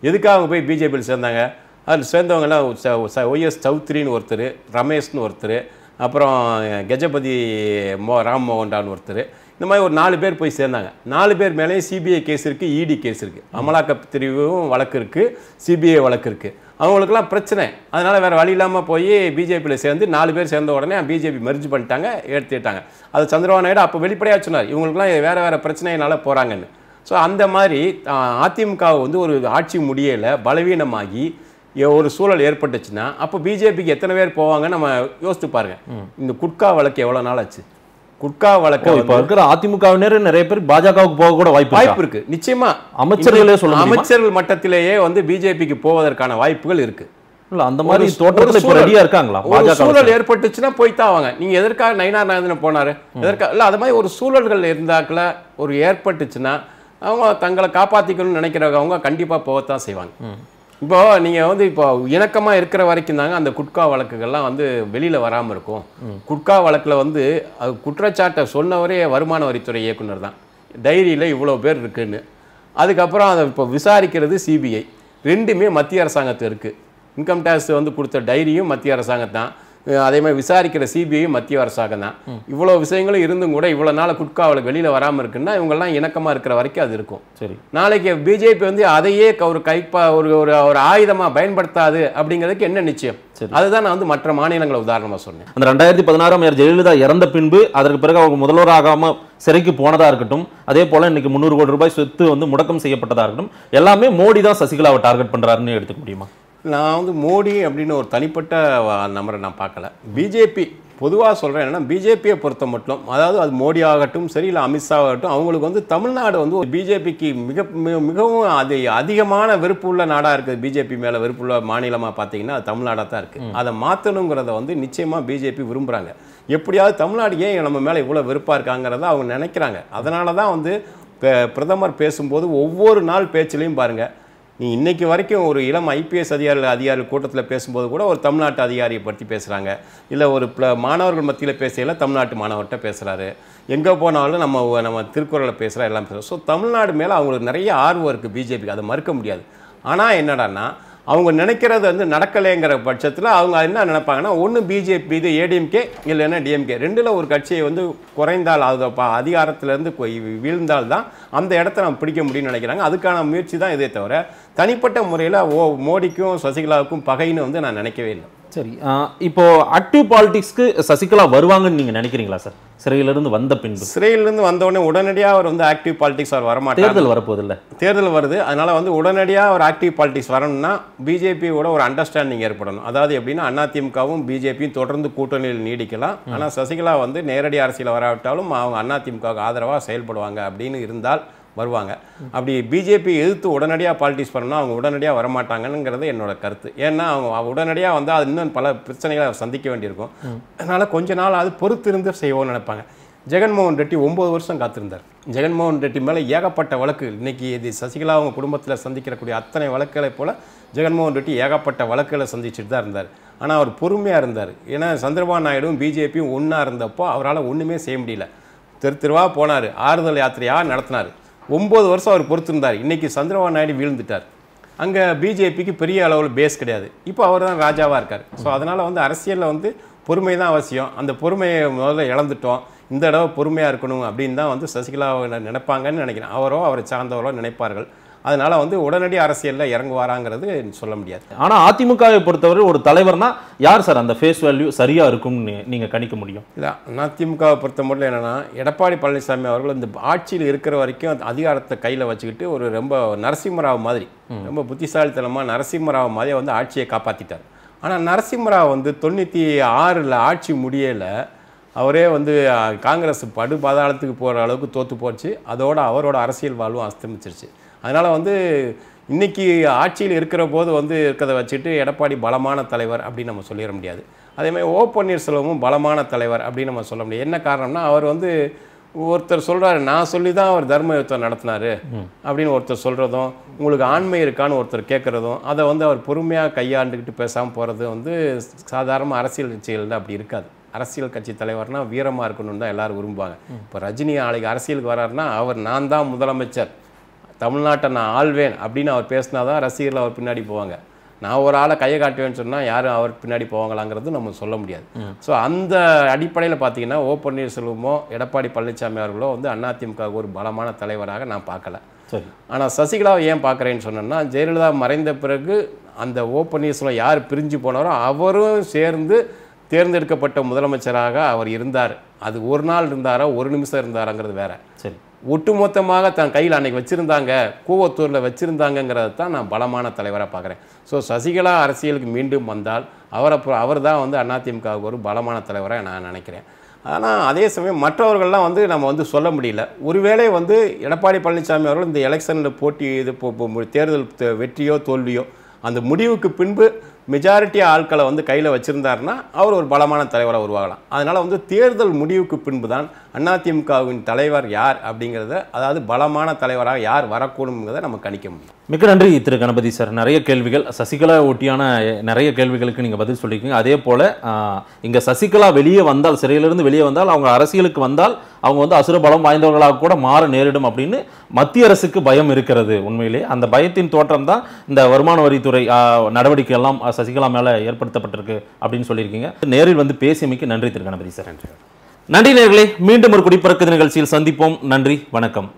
எதுக்காக அவங்க போய் பிஜேபியில் சேர்ந்தாங்க அதில் சேர்ந்தவங்கெல்லாம் ஒய்எஸ் சௌத்ரின்னு ஒருத்தர் ரமேஷ்னு ஒருத்தர் அப்புறம் கஜபதி மோ ராம் மோகன்டான்னு ஒருத்தர் இந்த மாதிரி ஒரு நாலு பேர் போய் சேர்ந்தாங்க நாலு பேர் மேலேயும் சிபிஐ கேஸ் இருக்குது இடி e கேஸ் இருக்குது அமலாக்கப் பிரிவும் வழக்கு இருக்குது சிபிஐ வழக்கு இருக்குது அவங்களுக்குலாம் பிரச்சனை அதனால் வேறு வழி இல்லாமல் போய் பிஜேபியில் சேர்ந்து நாலு பேர் சேர்ந்த உடனே பிஜேபி மர்ஜ் பண்ணிட்டாங்க எடுத்துட்டாங்க அது சந்திரபாபு நாயுடு அப்போ வெளிப்படையாக சொன்னார் இவங்களுக்குலாம் வேறு வேறு பிரச்சனையினால போகிறாங்கன்னு ஸோ அந்த மாதிரி அதிமுகவை வந்து ஒரு ஆட்சி முடியலை பலவீனமாகி ஒரு சூழல் ஏற்பட்டுச்சுன்னா அப்போ பிஜேபிக்கு எத்தனை பேர் போவாங்கன்னு நம்ம யோசித்து பாருங்கள் இந்த குட்கா வழக்கு எவ்வளோ நாள் ஆச்சு குட்கா வழக்கம் இப்போ இருக்கிற அதிமுகவினர் நிறைய பேர் பாஜகவுக்கு போக கூட வாய்ப்பு வாய்ப்பு இருக்கு நிச்சயமா அமைச்சர்களே சொல்ல அமைச்சர்கள் மட்டத்திலேயே வந்து பிஜேபிக்கு போவதற்கான வாய்ப்புகள் இருக்கு இல்ல அந்த மாதிரி தோட்டத்தில் இப்போ ரெடியா இருக்காங்களா ஒரு சூழல் ஏற்பட்டுச்சுன்னா போய் தான் வாங்க நீங்க எதற்காக நயினார் நாயந்திரன் போனாரு எதற்காக இல்ல அது மாதிரி ஒரு சூழல்கள் இருந்தாக்குல ஒரு ஏற்பட்டுச்சுன்னா அவங்க தங்களை காப்பாத்திக்கணும்னு நினைக்கிறவங்க அவங்க கண்டிப்பா போகத்தான் செய்வாங்க இப்போ நீங்கள் வந்து இப்போ இணக்கமாக இருக்கிற வரைக்கும் தாங்க அந்த குட்கா வழக்குகள்லாம் வந்து வெளியில் வராமல் இருக்கும் குட்கா வழக்கில் வந்து அது குற்றச்சாட்டை சொன்னவரே வருமான வரித்துறை இயக்குனர் தான் டைரியில் இவ்வளோ பேர் இருக்குன்னு அதுக்கப்புறம் அதை இப்போ விசாரிக்கிறது சிபிஐ ரெண்டுமே மத்திய அரசாங்கத்து இருக்குது இன்கம் டேக்ஸ் வந்து கொடுத்த டைரியும் மத்திய அரசாங்கம் தான் அதே மாதிரி விசாரிக்கிற சிபிஐ மத்திய அரசாங்கம் தான் இவ்வளோ விஷயங்களும் இருந்தும் கூட இவ்வளோ நாள் குட்காவலுக்கு வெளியில் வராமல் இருக்குன்னா இவங்கெல்லாம் இணக்கமாக இருக்கிற வரைக்கும் அது இருக்கும் சரி நாளைக்கு பிஜேபி வந்து அதையே ஒரு கைப்பா ஒரு ஒரு ஒரு ஆயுதமாக பயன்படுத்தாது அப்படிங்கிறதுக்கு என்ன நிச்சயம் அதுதான் நான் வந்து மற்ற மாநிலங்களை உதாரணமாக சொன்னேன் அந்த ரெண்டாயிரத்தி பதினாறாம் ஏர் ஜெயலலிதா இறந்த பின்பு அதற்கு பிறகு அவங்க முதல்வராகாமல் சிறைக்கு போனதாக இருக்கட்டும் அதே போல் இன்னைக்கு முந்நூறு கோடி ரூபாய் சொத்து வந்து முடக்கம் செய்யப்பட்டதாக இருக்கட்டும் எல்லாமே மோடி தான் சசிகலாவை டார்கெட் பண்ணுறாருன்னு எடுத்துக்க முடியுமா நான் வந்து மோடி அப்படின்னு ஒரு தனிப்பட்ட நம்பரை நான் பார்க்கல பிஜேபி பொதுவாக சொல்கிறேன் என்னென்னா பிஜேபியை பொறுத்த மட்டும் அதாவது அது மோடி ஆகட்டும் சரி இல்லை அமித்ஷா ஆகட்டும் அவங்களுக்கு வந்து தமிழ்நாடு வந்து ஒரு பிஜேபிக்கு மிக மிகவும் அது அதிகமான வெறுப்பு உள்ள நாடாக இருக்குது பிஜேபி மேலே வெறுப்புள்ள மாநிலமாக பார்த்தீங்கன்னா அது தமிழ்நாடாக தான் இருக்குது அதை மாற்றணுங்கிறத வந்து நிச்சயமாக பிஜேபி விரும்புகிறாங்க எப்படியாவது தமிழ்நாடு ஏன் நம்ம மேலே இவ்வளோ வெறுப்பாக இருக்காங்கிறத அவங்க நினைக்கிறாங்க அதனால தான் வந்து பிரதமர் பேசும்போது ஒவ்வொரு நாள் பேச்சுலேயும் பாருங்கள் நீ இன்றைக்கி வரைக்கும் ஒரு இளம் ஐபிஎஸ் அதிகாரிகள் அதிகாரி கூட்டத்தில் பேசும்போது கூட ஒரு தமிழ்நாட்டு அதிகாரியை பற்றி பேசுகிறாங்க இல்லை ஒரு மாணவர்கள் மத்தியில் பேசையில் தமிழ்நாட்டு மாணவர்கிட்ட பேசுகிறாரு எங்கே போனாலும் நம்ம நம்ம திருக்குறளை பேசுகிறா எல்லாம் பேசுகிறோம் ஸோ தமிழ்நாடு மேலே அவங்களுக்கு நிறைய ஆர்வம் இருக்குது பிஜேபிக்கு அதை மறுக்க முடியாது ஆனால் என்னடான்னா அவங்க நினைக்கிறது வந்து நடக்கலைங்கிற பட்சத்தில் அவங்க என்ன நினைப்பாங்கன்னா ஒன்று பிஜேபி இது ஏடிஎம்கே இல்லைன்னா டிஎம்கே ரெண்டில் ஒரு கட்சியை வந்து குறைந்தால் அது அதிகாரத்திலேருந்து வீழ்ந்தால் தான் அந்த இடத்த நம்ம பிடிக்க முடியும்னு நினைக்கிறாங்க அதுக்கான முயற்சி தான் இதே தவிர தனிப்பட்ட முறையில் ஓ மோடிக்கும் சசிகலாவுக்கும் பகைன்னு வந்து நான் நினைக்கவே இல்லை சரி இப்போ ஆக்டிவ் பாலிடிக்ஸ்க்கு சசிகலா வருவாங்கன்னு நீங்க நினைக்கிறீங்களா சார் சிறையிலிருந்து வந்த பின்பு சிறையிலிருந்து வந்தவொடனே உடனடியாக அவர் வந்து ஆக்டிவ் பாலிடிக்ஸ் அவர் வரமாட்டார் தேர்தல் வரப்போதில்ல தேர்தல் வருது அதனால வந்து உடனடியாக அவர் ஆக்டிவ் பாலிடிக்ஸ் வரணும்னா பிஜேபியோட ஒரு அண்டர்ஸ்டாண்டிங் ஏற்படணும் அதாவது எப்படின்னா அதிமுகவும் பிஜேபியும் தொடர்ந்து கூட்டணியில் நீடிக்கலாம் ஆனால் சசிகலா வந்து நேரடி அரசியல் வராவிட்டாலும் அவங்க அதிமுகவுக்கு ஆதரவாக செயல்படுவாங்க அப்படின்னு இருந்தால் வருவாங்க அப்படி பிஜேபி எதிர்த்து உடனடியாக பாலிட்டிக்ஸ் பண்ணணும்னா அவங்க உடனடியாக வரமாட்டாங்கிறது என்னோட கருத்து ஏன்னா அவங்க உடனடியாக வந்தால் அது இன்னும் பல பிரச்சனைகளை சந்திக்க வேண்டியிருக்கும் அதனால் கொஞ்ச நாள் அது பொறுத்திருந்து செய்வோம்னு நினைப்பாங்க ஜெகன்மோகன் ரெட்டி ஒம்பது வருஷம் காத்திருந்தார் ஜெகன்மோகன் ரெட்டி மேலே ஏகப்பட்ட வழக்கு இன்றைக்கி இது சசிகலா அவங்க குடும்பத்தில் சந்திக்கிறக்கூடிய அத்தனை வழக்குகளை போல் ஜெகன்மோகன் ரெட்டி ஏகப்பட்ட வழக்குகளை சந்திச்சுட்டு தான் இருந்தார் ஆனால் அவர் பொறுமையாக இருந்தார் ஏன்னா சந்திரபாபு நாயுடும் பிஜேபியும் ஒன்றா இருந்தப்போ அவரால் ஒன்றுமே செய்ய முடியல தெரு தெருவாக போனார் ஆறுதல் யாத்திரையாக நடத்தினார் ஒம்பது வருஷம் அவர் பொறுத்திருந்தார் இன்றைக்கி சந்திரபாபு நாயுடு வீழ்ந்துட்டார் அங்கே பிஜேபிக்கு பெரிய அளவில் பேஸ் கிடையாது இப்போ அவர் தான் ராஜாவாக இருக்கார் ஸோ அதனால் வந்து அரசியலில் வந்து பொறுமை தான் அவசியம் அந்த பொறுமையை முதல்ல இழந்துட்டோம் இந்த தடவை பொறுமையாக இருக்கணும் அப்படின்னு தான் வந்து சசிகலா நினைப்பாங்கன்னு நினைக்கிறேன் அவரோ அவரை சார்ந்தவரோ நினைப்பார்கள் அதனால் வந்து உடனடி அரசியலில் இறங்குவாராங்கிறது சொல்ல முடியாது ஆனால் அதிமுகவை பொறுத்தவரை ஒரு தலைவர்னா யார் சார் அந்த ஃபேஸ் வேல்யூ சரியாக இருக்கும்னு நீங்கள் கணிக்க முடியும் இல்லை அதிமுகவை பொறுத்த மட்டும் என்னென்னா எடப்பாடி பழனிசாமி அவர்கள் இந்த ஆட்சியில் இருக்கிற வரைக்கும் அதிகாரத்தை கையில் வச்சுக்கிட்டு ஒரு ரொம்ப நரசிம்மராவ் மாதிரி ரொம்ப புத்திசாலித்தனமாக நரசிம்மராவ் மாதிரி வந்து ஆட்சியை காப்பாற்றிட்டார் ஆனால் நரசிம்மராவ் வந்து தொண்ணூற்றி ஆறில் ஆட்சி முடியலை அவரே வந்து காங்கிரஸ் படு பாதாளத்துக்கு போகிற அளவுக்கு தோற்று போச்சு அதோடு அவரோட அரசியல் வாழ்வும் அஸ்தமிச்சிருச்சு அதனால் வந்து இன்றைக்கி ஆட்சியில் இருக்கிற போது வந்து இருக்கிறத வச்சுட்டு எடப்பாடி பலமான தலைவர் அப்படின்னு நம்ம சொல்லிட முடியாது அதேமாதிரி ஓ பன்னீர்செல்வமும் பலமான தலைவர் அப்படின்னு நம்ம சொல்ல முடியாது என்ன காரணம்னா அவர் வந்து ஒருத்தர் சொல்கிறாரு நான் சொல்லி தான் அவர் தர்ம யுத்தம் நடத்தினார் அப்படின்னு ஒருத்தர் சொல்கிறதும் உங்களுக்கு ஆண்மை இருக்கான்னு ஒருத்தர் கேட்குறதும் அதை வந்து அவர் பொறுமையாக கையாண்டுக்கிட்டு பேசாமல் போகிறது வந்து சாதாரண அரசியல் கட்சிகளில் அப்படி இருக்காது அரசியல் கட்சி தலைவர்னால் வீரமாக இருக்கணும்னு தான் எல்லோரும் விரும்புவாங்க இப்போ ரஜினி ஆலைக்கு அரசியலுக்கு வராருன்னா அவர் நான் தான் முதலமைச்சர் தமிழ்நாட்டை நான் ஆள்வேன் அப்படின்னு அவர் பேசினா தான் ரசிகர்கள் அவர் பின்னாடி போவாங்க நான் ஒரு ஆளை கையை காட்டுவேன்னு சொன்னால் யாரும் அவர் பின்னாடி போவாங்களாங்கிறது நம்ம சொல்ல முடியாது ஸோ அந்த அடிப்படையில் பார்த்தீங்கன்னா ஓ பன்னீர்செல்வமோ எடப்பாடி பழனிசாமி அவர்களோ வந்து அதிமுக ஒரு பலமான தலைவராக நான் பார்க்கல ஆனால் சசிகலாவை ஏன் பார்க்குறேன்னு சொன்னேன்னா ஜெயலலிதா மறைந்த பிறகு அந்த ஓ பன்னீர்செல்வம் யார் பிரிஞ்சு போனாரோ அவரும் சேர்ந்து தேர்ந்தெடுக்கப்பட்ட முதலமைச்சராக அவர் இருந்தார் அது ஒரு நாள் இருந்தாரா ஒரு நிமிஷம் இருந்தாராங்கிறது வேற சரி ஒட்டுமொத்தமாக தன் கையில் அன்னைக்கு வச்சுருந்தாங்க கூவத்தூரில் வச்சுருந்தாங்கிறத தான் நான் பலமான தலைவராக பார்க்குறேன் ஸோ சசிகலா அரசியலுக்கு மீண்டும் வந்தால் அவரை அவர் தான் வந்து அதிமுகவுக்கு ஒரு பலமான தலைவராக நான் நினைக்கிறேன் ஆனால் அதே சமயம் மற்றவர்கள்லாம் வந்து நம்ம வந்து சொல்ல முடியல ஒருவேளை வந்து எடப்பாடி பழனிசாமி அவர்கள் இந்த எலெக்ஷனில் போட்டி இது தேர்தல் வெற்றியோ தோல்வியோ அந்த முடிவுக்கு பின்பு மெஜாரிட்டி ஆட்களை வந்து கையில் வச்சுருந்தாருன்னா அவர் ஒரு பலமான தலைவராக உருவாகலாம் அதனால் வந்து தேர்தல் முடிவுக்கு பின்பு தான் அதிமுகவின் தலைவர் யார் அப்படிங்கிறத அதாவது பலமான தலைவராக யார் வரக்கூடும்ங்கிறத நம்ம கணிக்க முடியும் மிக்க நன்றி திரு கணபதி சார் நிறைய கேள்விகள் சசிகலா ஒட்டியான நிறைய கேள்விகளுக்கு நீங்கள் பதில் சொல்லியிருக்கீங்க அதே போல் இங்கே சசிகலா வெளியே வந்தால் சிறையிலிருந்து வெளியே வந்தால் அவங்க அரசியலுக்கு வந்தால் அவங்க வந்து அசுர பலம் வாய்ந்தவர்களாக கூட மாற நேரிடும் அப்படின்னு மத்திய அரசுக்கு பயம் இருக்கிறது உண்மையிலே அந்த பயத்தின் தோற்றம் தான் இந்த வருமான வரித்துறை நடவடிக்கை எல்லாம் சசிகலா மேலே ஏற்படுத்தப்பட்டிருக்கு அப்படின்னு சொல்லியிருக்கீங்க நேரில் வந்து பேசியமைக்கு நன்றி திரு கணபதி சார் நன்றி நன்றி நேர்களே மீண்டும் ஒரு குடிப்பிறக்கு நிகழ்ச்சியில் சந்திப்போம் நன்றி வணக்கம்